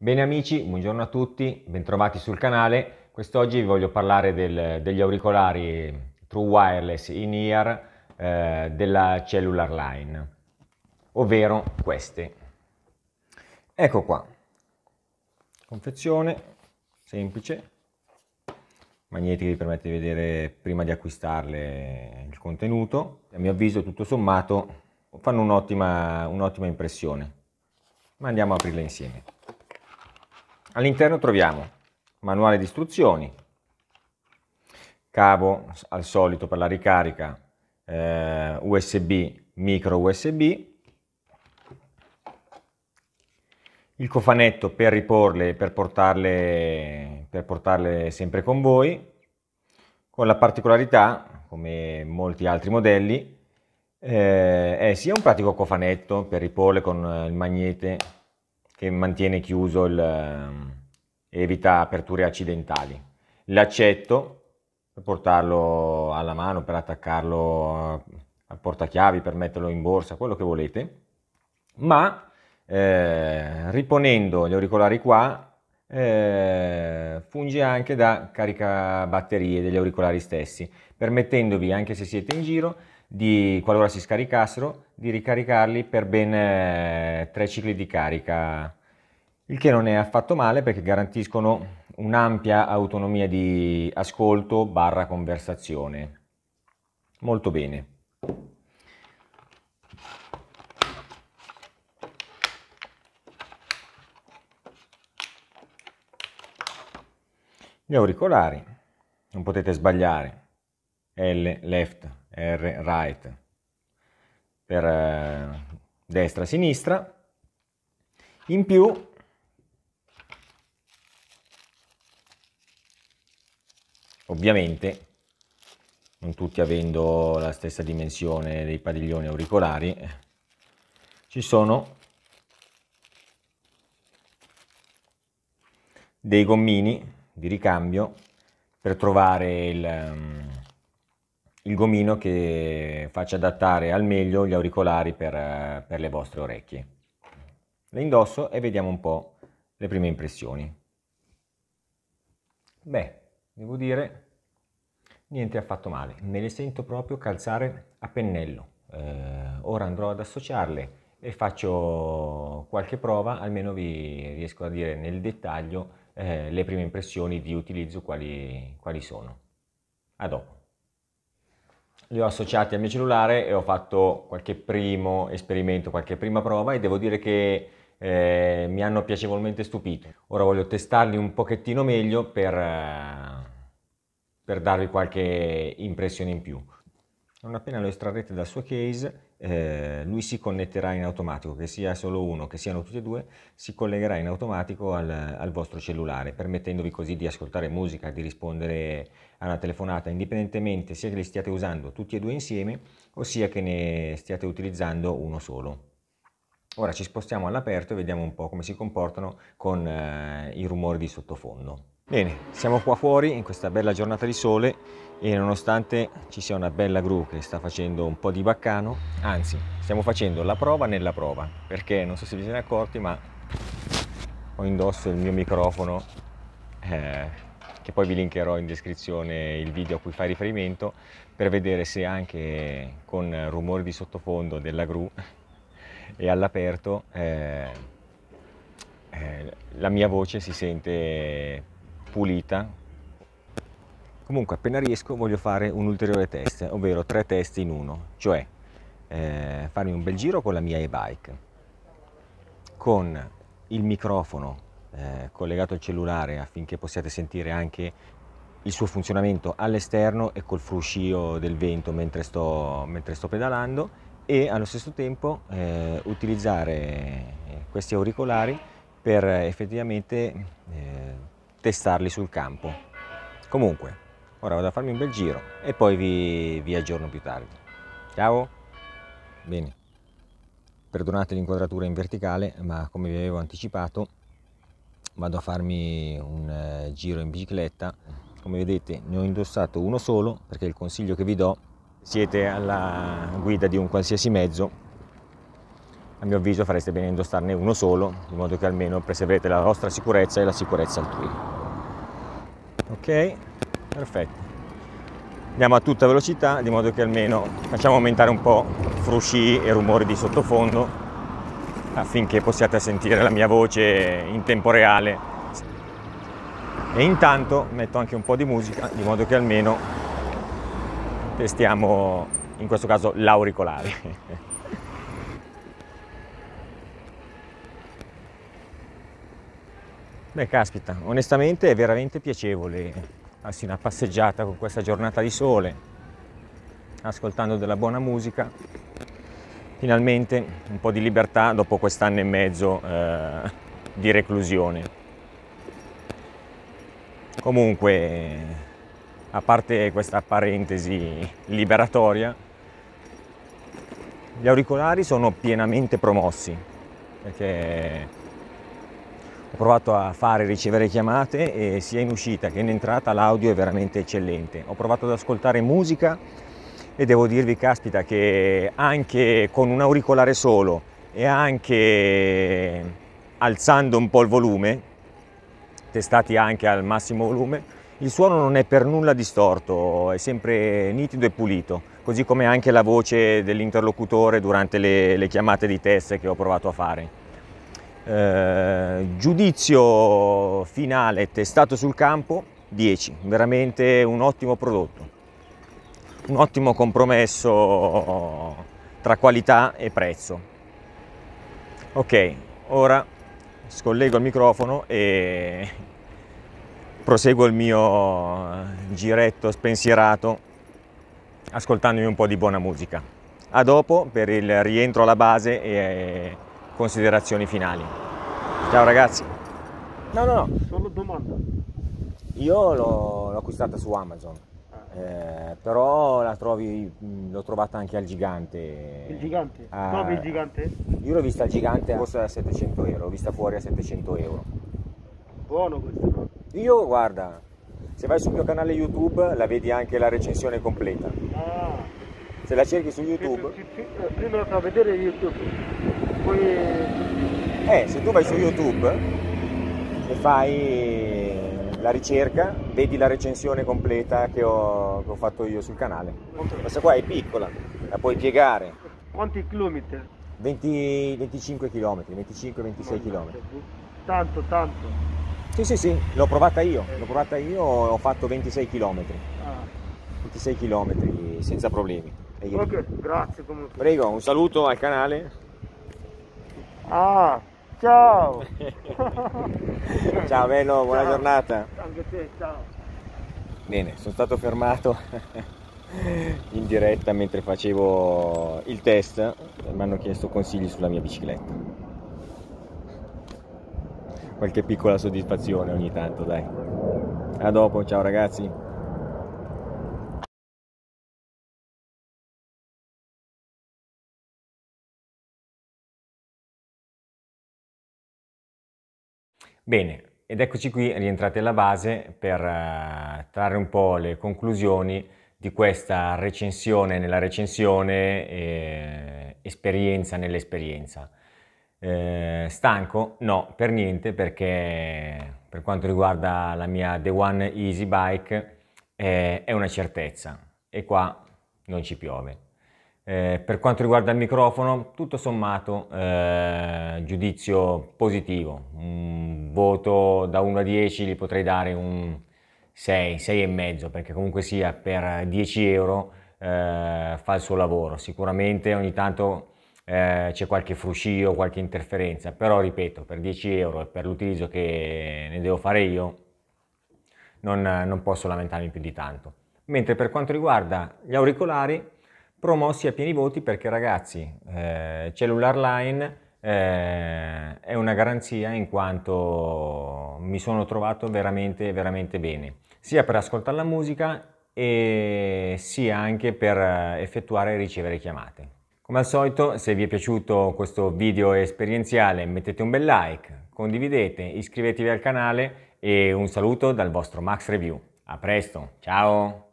Bene amici, buongiorno a tutti, bentrovati sul canale. Quest'oggi vi voglio parlare del, degli auricolari True Wireless in-ear eh, della Cellular Line, ovvero queste. Ecco qua, confezione semplice, magnetiche vi permette di vedere prima di acquistarle il contenuto. A mio avviso tutto sommato fanno un'ottima un impressione, ma andiamo a aprirle insieme. All'interno troviamo manuale di istruzioni, cavo al solito per la ricarica eh, USB, micro USB, il cofanetto per riporle, per portarle, per portarle sempre con voi, con la particolarità, come molti altri modelli, eh, è eh, sia un pratico cofanetto per riporle con eh, il magnete che mantiene chiuso il, ehm, evita aperture accidentali. L'accetto per portarlo alla mano, per attaccarlo eh, al portachiavi, per metterlo in borsa, quello che volete, ma eh, riponendo gli auricolari qua eh, funge anche da caricabatterie degli auricolari stessi, permettendovi, anche se siete in giro, di, qualora si scaricassero, di ricaricarli per ben eh, tre cicli di carica, il che non è affatto male perché garantiscono un'ampia autonomia di ascolto barra conversazione. Molto bene. Gli auricolari, non potete sbagliare, L, left, R right per eh, destra sinistra. In più ovviamente non tutti avendo la stessa dimensione dei padiglioni auricolari ci sono dei gommini di ricambio per trovare il, ehm, il gomino che faccia adattare al meglio gli auricolari per, per le vostre orecchie. Le indosso e vediamo un po' le prime impressioni. Beh, devo dire, niente affatto male, me le sento proprio calzare a pennello. Eh, ora andrò ad associarle e faccio qualche prova, almeno vi riesco a dire nel dettaglio eh, le prime impressioni di utilizzo quali, quali sono. A dopo li ho associati al mio cellulare e ho fatto qualche primo esperimento, qualche prima prova e devo dire che eh, mi hanno piacevolmente stupito. Ora voglio testarli un pochettino meglio per, eh, per darvi qualche impressione in più non appena lo estrarrete dal suo case, eh, lui si connetterà in automatico, che sia solo uno, che siano tutti e due, si collegherà in automatico al, al vostro cellulare, permettendovi così di ascoltare musica, di rispondere a una telefonata, indipendentemente sia che li stiate usando tutti e due insieme, o sia che ne stiate utilizzando uno solo. Ora ci spostiamo all'aperto e vediamo un po' come si comportano con eh, i rumori di sottofondo. Bene, siamo qua fuori in questa bella giornata di sole e nonostante ci sia una bella gru che sta facendo un po' di baccano, anzi, stiamo facendo la prova nella prova, perché non so se vi siete accorti, ma ho indosso il mio microfono, eh, che poi vi linkerò in descrizione il video a cui fa riferimento, per vedere se anche con rumori di sottofondo della gru e all'aperto eh, eh, la mia voce si sente pulita. Comunque appena riesco voglio fare un ulteriore test, ovvero tre test in uno, cioè eh, farmi un bel giro con la mia e-bike, con il microfono eh, collegato al cellulare affinché possiate sentire anche il suo funzionamento all'esterno e col fruscio del vento mentre sto, mentre sto pedalando e allo stesso tempo eh, utilizzare questi auricolari per effettivamente eh, testarli sul campo. Comunque, ora vado a farmi un bel giro e poi vi, vi aggiorno più tardi. Ciao! Bene, perdonate l'inquadratura in verticale, ma come vi avevo anticipato, vado a farmi un eh, giro in bicicletta. Come vedete ne ho indossato uno solo perché il consiglio che vi do siete alla guida di un qualsiasi mezzo a mio avviso fareste bene indossarne uno solo, in modo che almeno preserverete la vostra sicurezza e la sicurezza altrui. Ok, perfetto. Andiamo a tutta velocità, di modo che almeno facciamo aumentare un po' frusci e rumori di sottofondo affinché possiate sentire la mia voce in tempo reale. E intanto metto anche un po' di musica, di modo che almeno testiamo, in questo caso, l'auricolare. Beh, caspita, onestamente è veramente piacevole farsi ah, una passeggiata con questa giornata di sole, ascoltando della buona musica. Finalmente un po' di libertà dopo quest'anno e mezzo eh, di reclusione. Comunque, a parte questa parentesi liberatoria, gli auricolari sono pienamente promossi perché ho provato a fare e ricevere chiamate e sia in uscita che in entrata l'audio è veramente eccellente. Ho provato ad ascoltare musica e devo dirvi, caspita, che anche con un auricolare solo e anche alzando un po' il volume, testati anche al massimo volume, il suono non è per nulla distorto, è sempre nitido e pulito, così come anche la voce dell'interlocutore durante le, le chiamate di test che ho provato a fare. Eh, giudizio finale testato sul campo 10, veramente un ottimo prodotto, un ottimo compromesso tra qualità e prezzo. Ok, ora scollego il microfono e proseguo il mio giretto spensierato ascoltandomi un po' di buona musica. A dopo per il rientro alla base e considerazioni finali. Ciao ragazzi. No, no, no. Solo domanda. Io l'ho, l'ho acquistata su Amazon. Ah. Eh, però la trovi, l'ho trovata anche al gigante. Il gigante? Eh, ah, Dove il gigante? Io l'ho vista al gigante, a 700 euro, l'ho vista fuori a 700 euro. Buono questo. Io guarda, se vai sul mio canale YouTube la vedi anche la recensione completa. Ah. Se la cerchi su YouTube... Prima da vedere YouTube cui... Eh, se tu vai su YouTube e fai la ricerca, vedi la recensione completa che ho, che ho fatto io sul canale. Questa qua è piccola, la puoi piegare. Quanti chilometri? 20, 25 km, 25-26 km. Tanto, tanto. Sì, sì, sì, l'ho provata io, l'ho provata io, ho fatto 26 km. Ah. 26 km senza problemi. Ok, grazie comunque. Prego, un saluto al canale. Ah, ciao! ciao bello, buona giornata. Anche te, ciao. Bene, sono stato fermato in diretta mentre facevo il test e mi hanno chiesto consigli sulla mia bicicletta. Qualche piccola soddisfazione ogni tanto, dai. A dopo, ciao ragazzi. Bene, ed eccoci qui rientrati alla base per uh, trarre un po' le conclusioni di questa recensione nella recensione, eh, esperienza nell'esperienza. Eh, stanco? No, per niente, perché per quanto riguarda la mia The One Easy Bike eh, è una certezza e qua non ci piove. Eh, per quanto riguarda il microfono, tutto sommato eh, giudizio positivo, un voto da 1 a 10 gli potrei dare un 6, 6,5 perché comunque sia per 10 euro eh, fa il suo lavoro, sicuramente ogni tanto eh, c'è qualche fruscio, qualche interferenza, però ripeto per 10 euro e per l'utilizzo che ne devo fare io non, non posso lamentarmi più di tanto. Mentre per quanto riguarda gli auricolari, promossi a pieni voti perché ragazzi, eh, Cellular Line eh, è una garanzia in quanto mi sono trovato veramente, veramente bene, sia per ascoltare la musica e sia anche per eh, effettuare e ricevere chiamate. Come al solito, se vi è piaciuto questo video esperienziale mettete un bel like, condividete, iscrivetevi al canale e un saluto dal vostro Max Review. A presto, ciao!